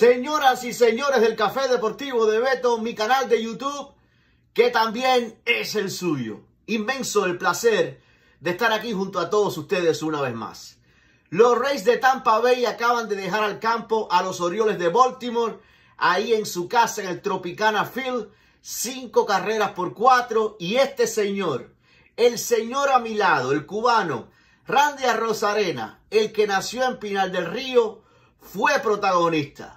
Señoras y señores del Café Deportivo de Beto, mi canal de YouTube, que también es el suyo. Inmenso el placer de estar aquí junto a todos ustedes una vez más. Los Reyes de Tampa Bay acaban de dejar al campo a los Orioles de Baltimore, ahí en su casa en el Tropicana Field, cinco carreras por cuatro, y este señor, el señor a mi lado, el cubano, Randy Rosarena, el que nació en Pinal del Río, fue protagonista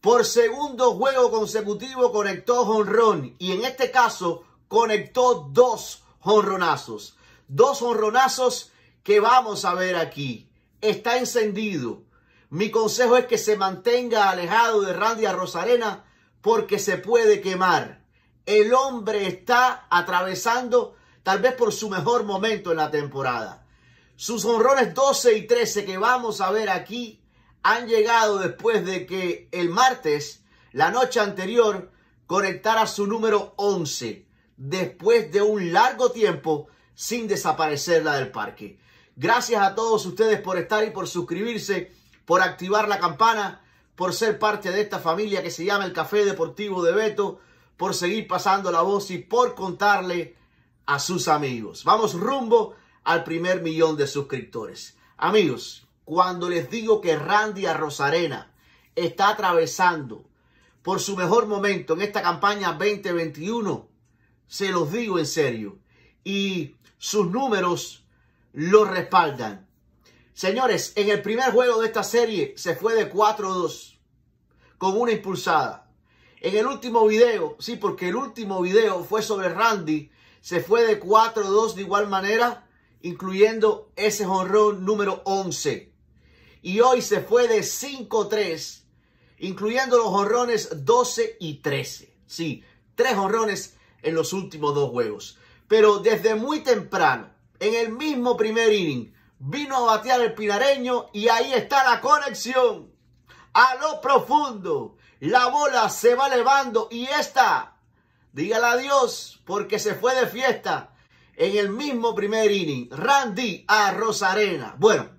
por segundo juego consecutivo conectó jonrón y en este caso conectó dos jonronazos. Dos jonronazos que vamos a ver aquí. Está encendido. Mi consejo es que se mantenga alejado de Randy Rosarena porque se puede quemar. El hombre está atravesando tal vez por su mejor momento en la temporada. Sus honrones 12 y 13 que vamos a ver aquí han llegado después de que el martes, la noche anterior, conectara su número 11, después de un largo tiempo sin desaparecerla del parque. Gracias a todos ustedes por estar y por suscribirse, por activar la campana, por ser parte de esta familia que se llama el Café Deportivo de Beto, por seguir pasando la voz y por contarle a sus amigos. Vamos rumbo al primer millón de suscriptores. Amigos, cuando les digo que Randy Rosarena está atravesando por su mejor momento en esta campaña 2021, se los digo en serio. Y sus números lo respaldan. Señores, en el primer juego de esta serie se fue de 4-2 con una impulsada. En el último video, sí, porque el último video fue sobre Randy, se fue de 4-2 de igual manera, incluyendo ese jonrón número 11 y hoy se fue de 5-3, incluyendo los horrones 12 y 13. Sí, tres horrones en los últimos dos juegos. Pero desde muy temprano, en el mismo primer inning, vino a batear el pinareño y ahí está la conexión. A lo profundo, la bola se va elevando y esta, dígale adiós porque se fue de fiesta en el mismo primer inning. Randy a Rosarena. Bueno,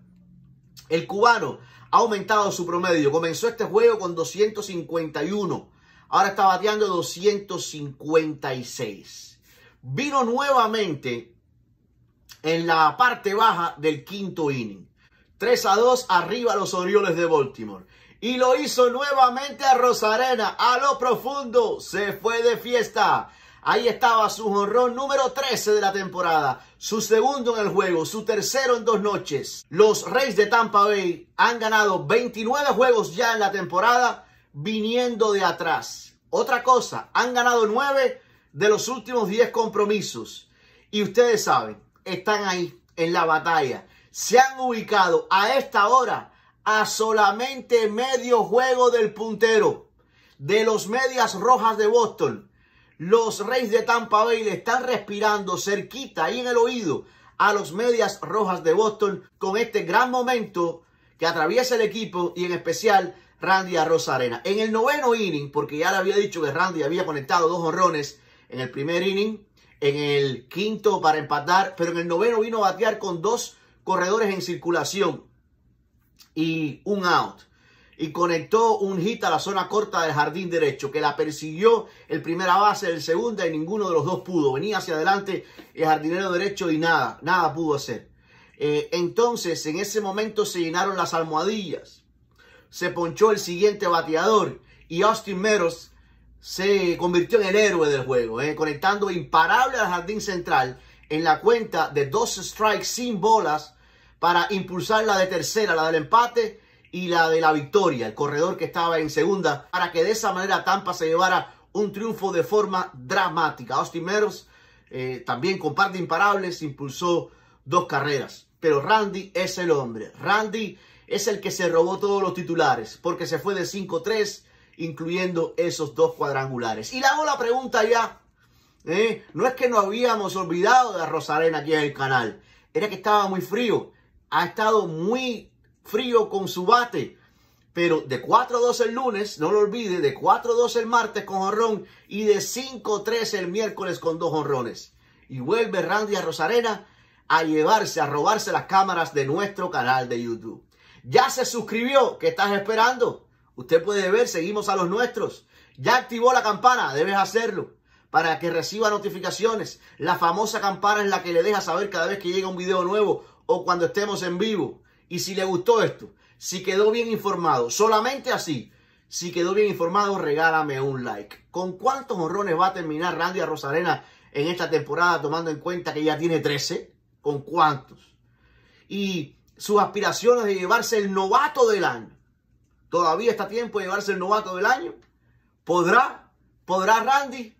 el cubano ha aumentado su promedio. Comenzó este juego con 251. Ahora está bateando 256. Vino nuevamente en la parte baja del quinto inning. 3 a 2 arriba los Orioles de Baltimore. Y lo hizo nuevamente a Rosarena. A lo profundo. Se fue de fiesta. Ahí estaba su jonrón número 13 de la temporada, su segundo en el juego, su tercero en dos noches. Los Reyes de Tampa Bay han ganado 29 juegos ya en la temporada viniendo de atrás. Otra cosa, han ganado 9 de los últimos 10 compromisos. Y ustedes saben, están ahí en la batalla. Se han ubicado a esta hora a solamente medio juego del puntero de los Medias Rojas de Boston los Reyes de Tampa Bay le están respirando cerquita ahí en el oído a los Medias Rojas de Boston con este gran momento que atraviesa el equipo y en especial Randy a Arena. En el noveno inning, porque ya le había dicho que Randy había conectado dos honrones en el primer inning, en el quinto para empatar, pero en el noveno vino a batear con dos corredores en circulación y un out y conectó un hit a la zona corta del jardín derecho, que la persiguió el primera base, el segundo y ninguno de los dos pudo. Venía hacia adelante el jardinero derecho y nada, nada pudo hacer. Eh, entonces, en ese momento se llenaron las almohadillas. Se ponchó el siguiente bateador y Austin Meros se convirtió en el héroe del juego, eh, conectando imparable al jardín central en la cuenta de dos strikes sin bolas para impulsar la de tercera, la del empate y la de la victoria, el corredor que estaba en segunda, para que de esa manera Tampa se llevara un triunfo de forma dramática. Austin Meadows eh, también con parte imparables impulsó dos carreras, pero Randy es el hombre. Randy es el que se robó todos los titulares porque se fue de 5-3, incluyendo esos dos cuadrangulares. Y le hago la pregunta ya. ¿eh? No es que nos habíamos olvidado de Rosarena aquí en el canal, era que estaba muy frío. Ha estado muy frío con su bate. Pero de 4 a 2 el lunes, no lo olvide, de 4 a 2 el martes con honrón y de 5 a 3 el miércoles con dos honrones. Y vuelve Randy a Rosarena a llevarse, a robarse las cámaras de nuestro canal de YouTube. Ya se suscribió, ¿qué estás esperando? Usted puede ver, seguimos a los nuestros. Ya activó la campana, debes hacerlo para que reciba notificaciones. La famosa campana es la que le deja saber cada vez que llega un video nuevo o cuando estemos en vivo. Y si le gustó esto, si quedó bien informado, solamente así, si quedó bien informado, regálame un like. ¿Con cuántos horrones va a terminar Randy a Rosarena en esta temporada, tomando en cuenta que ya tiene 13? ¿Con cuántos? Y sus aspiraciones de llevarse el novato del año. Todavía está tiempo de llevarse el novato del año. ¿Podrá? ¿Podrá Randy?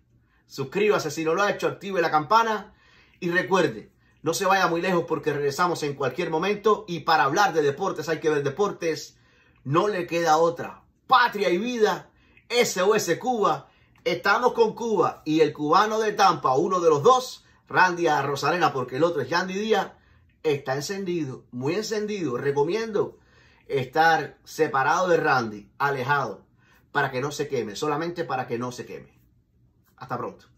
Suscríbase si no lo ha hecho, active la campana y recuerde, no se vaya muy lejos porque regresamos en cualquier momento y para hablar de deportes hay que ver deportes. No le queda otra. Patria y vida, SOS Cuba. Estamos con Cuba y el cubano de Tampa, uno de los dos, Randy a Rosalena, porque el otro es Yandy Díaz, está encendido, muy encendido. Recomiendo estar separado de Randy, alejado, para que no se queme, solamente para que no se queme. Hasta pronto.